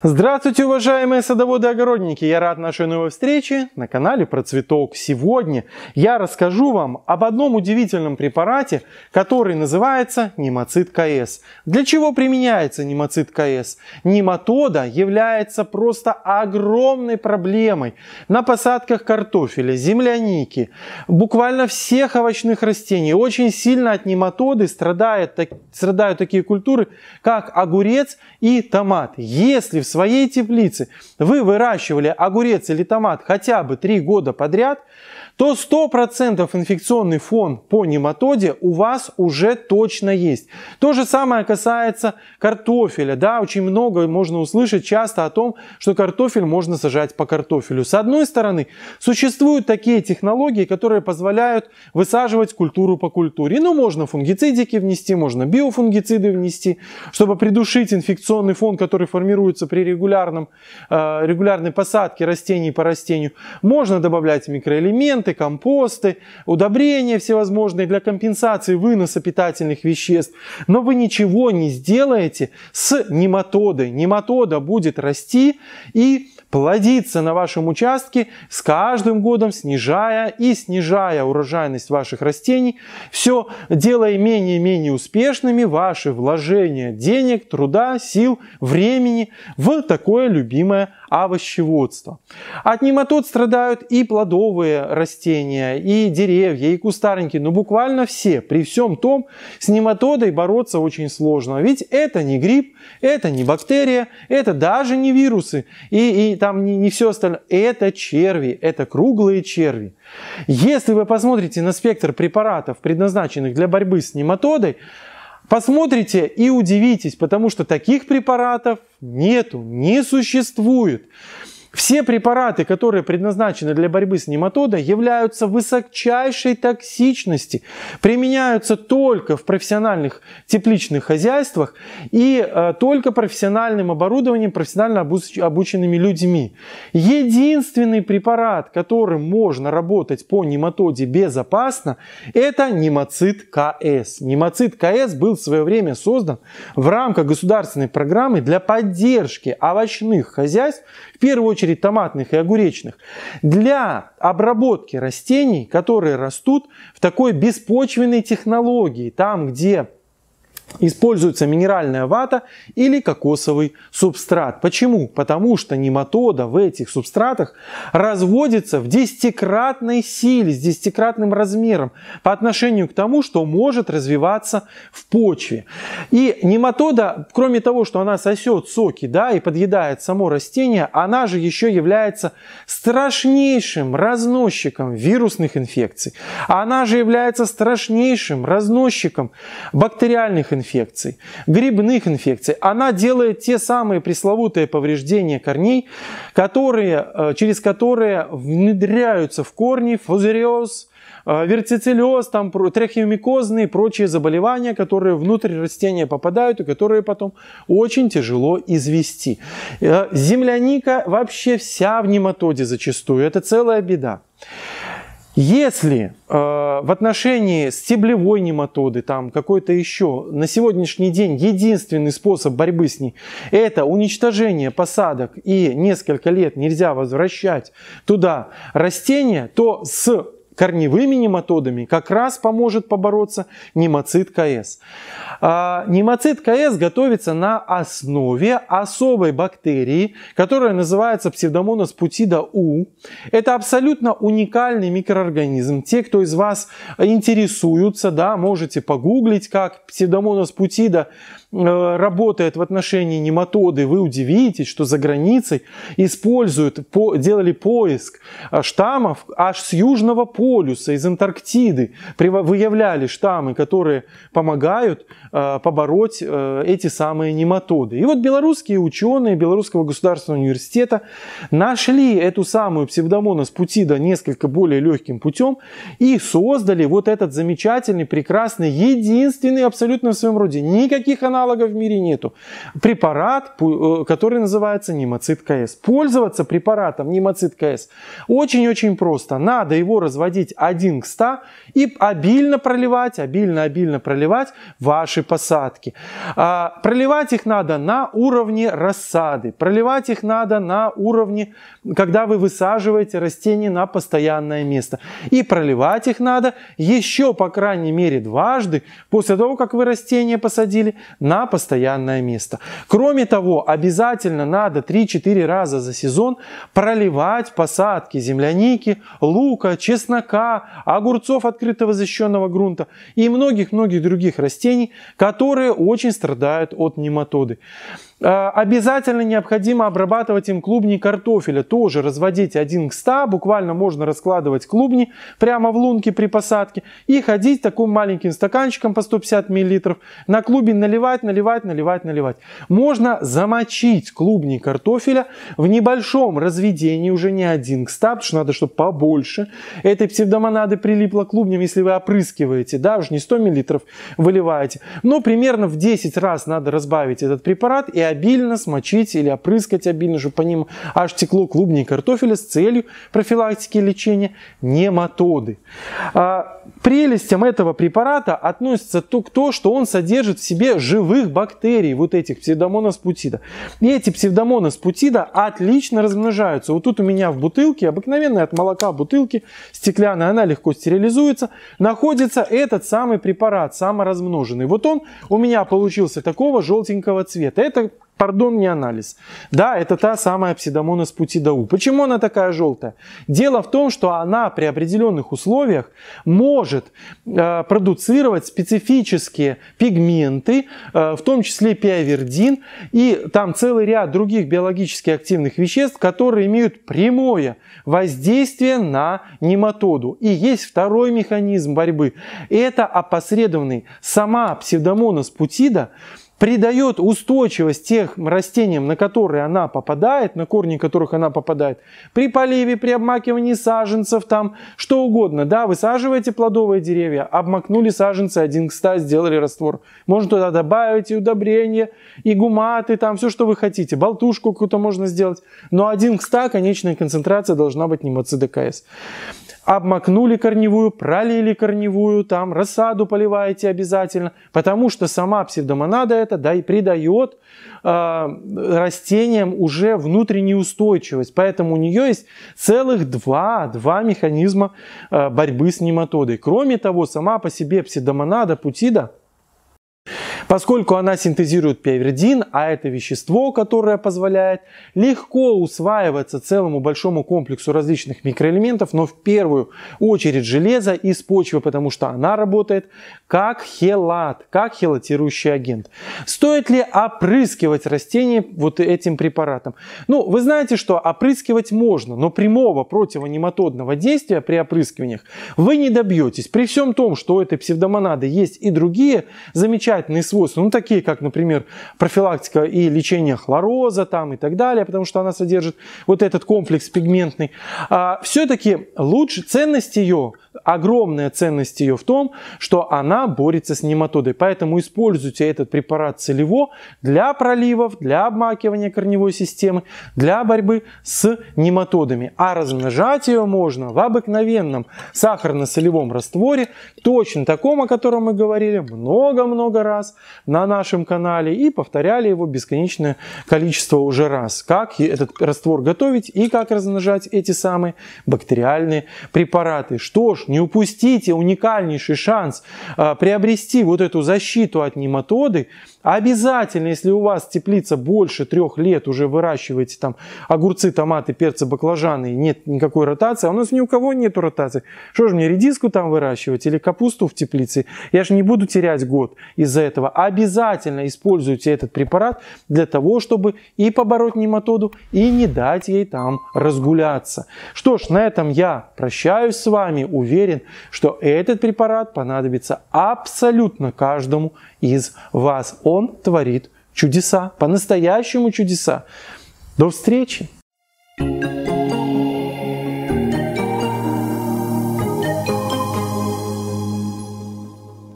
Здравствуйте, уважаемые садоводы и огородники! Я рад нашей новой встрече на канале про цветок. Сегодня я расскажу вам об одном удивительном препарате, который называется немоцит КС. Для чего применяется немоцит КС? Нематода является просто огромной проблемой на посадках картофеля, земляники, буквально всех овощных растений. Очень сильно от нематоды страдают, страдают такие культуры, как огурец и томат. Если в своей теплице вы выращивали огурец или томат хотя бы три года подряд, то 100% инфекционный фон по нематоде у вас уже точно есть. То же самое касается картофеля. Да, очень много можно услышать часто о том, что картофель можно сажать по картофелю. С одной стороны, существуют такие технологии, которые позволяют высаживать культуру по культуре. Ну, можно фунгицидики внести, можно биофунгициды внести, чтобы придушить инфекционный фон, который формируется при регулярном, э, регулярной посадке растений по растению. Можно добавлять микроэлементы, ферменты, компосты, удобрения всевозможные для компенсации выноса питательных веществ. Но вы ничего не сделаете с нематодой. Нематода будет расти и плодиться на вашем участке с каждым годом, снижая и снижая урожайность ваших растений, все делая менее и менее успешными ваши вложения денег, труда, сил, времени в такое любимое овощеводство. От нематод страдают и плодовые растения, растения, и деревья, и кустарники, но буквально все. При всем том, с нематодой бороться очень сложно. Ведь это не грипп, это не бактерия, это даже не вирусы, и, и там не, не все остальное. Это черви, это круглые черви. Если вы посмотрите на спектр препаратов, предназначенных для борьбы с нематодой, Посмотрите и удивитесь, потому что таких препаратов нету, не существует. Все препараты, которые предназначены для борьбы с нематодой, являются высочайшей токсичности, применяются только в профессиональных тепличных хозяйствах и э, только профессиональным оборудованием, профессионально обученными людьми. Единственный препарат, которым можно работать по нематоде безопасно, это немоцит КС. Немоцит КС был в свое время создан в рамках государственной программы для поддержки овощных хозяйств, в первую очередь очередь томатных и огуречных, для обработки растений, которые растут в такой беспочвенной технологии, там, где используется минеральная вата или кокосовый субстрат. Почему? Потому что нематода в этих субстратах разводится в десятикратной силе, с десятикратным размером по отношению к тому, что может развиваться в почве. И нематода, кроме того, что она сосет соки да, и подъедает само растение, она же еще является страшнейшим разносчиком вирусных инфекций. Она же является страшнейшим разносчиком бактериальных инфекций инфекций, грибных инфекций. Она делает те самые пресловутые повреждения корней, которые, э, через которые внедряются в корни фузариоз, э, вертицеллез, там, трахеомикозные и прочие заболевания, которые внутрь растения попадают и которые потом очень тяжело извести. Э, земляника вообще вся в нематоде зачастую. Это целая беда. Если э, в отношении стеблевой нематоды, там какой-то еще, на сегодняшний день единственный способ борьбы с ней – это уничтожение посадок и несколько лет нельзя возвращать туда растения, то с корневыми нематодами как раз поможет побороться немоцит КС. А, немоцит КС готовится на основе особой бактерии, которая называется псевдомонас путида У. Это абсолютно уникальный микроорганизм. Те, кто из вас интересуются, да, можете погуглить, как псевдомонас путида э, работает в отношении нематоды, вы удивитесь, что за границей используют, делали поиск э, штаммов аж с южного полюса полюса, из Антарктиды выявляли штаммы, которые помогают э, побороть э, эти самые нематоды. И вот белорусские ученые Белорусского государственного университета нашли эту самую псевдомонос путида несколько более легким путем и создали вот этот замечательный, прекрасный, единственный абсолютно в своем роде, никаких аналогов в мире нету, препарат, э, который называется немоцит КС. Пользоваться препаратом немоцит КС очень-очень просто. Надо его разводить сводить 1 к 100 и обильно проливать, обильно-обильно проливать ваши посадки. А, проливать их надо на уровне рассады, проливать их надо на уровне, когда вы высаживаете растения на постоянное место. И проливать их надо еще, по крайней мере, дважды после того, как вы растения посадили на постоянное место. Кроме того, обязательно надо 3-4 раза за сезон проливать посадки земляники, лука, чеснока, чеснока, огурцов открытого защищенного грунта и многих-многих других растений, которые очень страдают от нематоды. А, обязательно необходимо обрабатывать им клубни картофеля. Тоже разводите один к 100. Буквально можно раскладывать клубни прямо в лунке при посадке и ходить таким маленьким стаканчиком по 150 мл на клубень наливать, наливать, наливать, наливать. Можно замочить клубни картофеля в небольшом разведении, уже не один к 100, потому что надо, чтобы побольше этой псевдомонады прилипла клубням, если вы опрыскиваете, да, уж не 100 мл выливаете, но примерно в 10 раз надо разбавить этот препарат и обильно смочить или опрыскать обильно, чтобы по ним аж текло клубни и картофеля с целью профилактики лечения нематоды. А, прелестям этого препарата относится то, то, что он содержит в себе живых бактерий, вот этих псевдомонас путида. И эти псевдомонас путида отлично размножаются. Вот тут у меня в бутылке, обыкновенной от молока бутылки, стекло стеклянная, она легко стерилизуется, находится этот самый препарат, саморазмноженный. Вот он у меня получился такого желтенького цвета. Это Пардон, не анализ. Да, это та самая псевдомона с пути Дау. Почему она такая желтая? Дело в том, что она при определенных условиях может э, продуцировать специфические пигменты, э, в том числе пиавердин и там целый ряд других биологически активных веществ, которые имеют прямое воздействие на нематоду. И есть второй механизм борьбы. Это опосредованный сама псевдомона спутида – придает устойчивость тех растениям, на которые она попадает, на корни которых она попадает, при поливе, при обмакивании саженцев, там, что угодно. Да, высаживаете плодовые деревья, обмакнули саженцы один к 100, сделали раствор. Можно туда добавить и удобрения, и гуматы, там, все, что вы хотите. Болтушку какую-то можно сделать. Но один к 100 конечная концентрация должна быть не мцдкс обмакнули корневую, пролили корневую, там рассаду поливаете обязательно, потому что сама псевдомонада это да, и придает э, растениям уже внутреннюю устойчивость. Поэтому у нее есть целых два, два механизма э, борьбы с нематодой. Кроме того, сама по себе псевдомонада путида – Поскольку она синтезирует пиавердин, а это вещество, которое позволяет легко усваиваться целому большому комплексу различных микроэлементов, но в первую очередь железо из почвы, потому что она работает как хелат, как хелатирующий агент. Стоит ли опрыскивать растение вот этим препаратом? Ну, вы знаете, что опрыскивать можно, но прямого противонематодного действия при опрыскиваниях вы не добьетесь. При всем том, что у этой псевдомонады есть и другие замечательные свойства, ну, такие как, например, профилактика и лечение хлороза там и так далее, потому что она содержит вот этот комплекс пигментный. А, все-таки лучше ценность ее, огромная ценность ее в том, что она она борется с нематодой. Поэтому используйте этот препарат целево для проливов, для обмакивания корневой системы, для борьбы с нематодами. А размножать ее можно в обыкновенном сахарно-солевом растворе, точно таком, о котором мы говорили много-много раз на нашем канале и повторяли его бесконечное количество уже раз. Как этот раствор готовить и как размножать эти самые бактериальные препараты. Что ж, не упустите уникальнейший шанс э, а, приобрести вот эту защиту от нематоды, Обязательно, если у вас теплица больше трех лет, уже выращиваете там огурцы, томаты, перцы, баклажаны, и нет никакой ротации, а у нас ни у кого нет ротации. Что же мне, редиску там выращивать или капусту в теплице? Я же не буду терять год из-за этого. Обязательно используйте этот препарат для того, чтобы и побороть нематоду, и не дать ей там разгуляться. Что ж, на этом я прощаюсь с вами, уверен, что этот препарат понадобится абсолютно каждому из вас. Он творит чудеса, по-настоящему чудеса. До встречи! thank you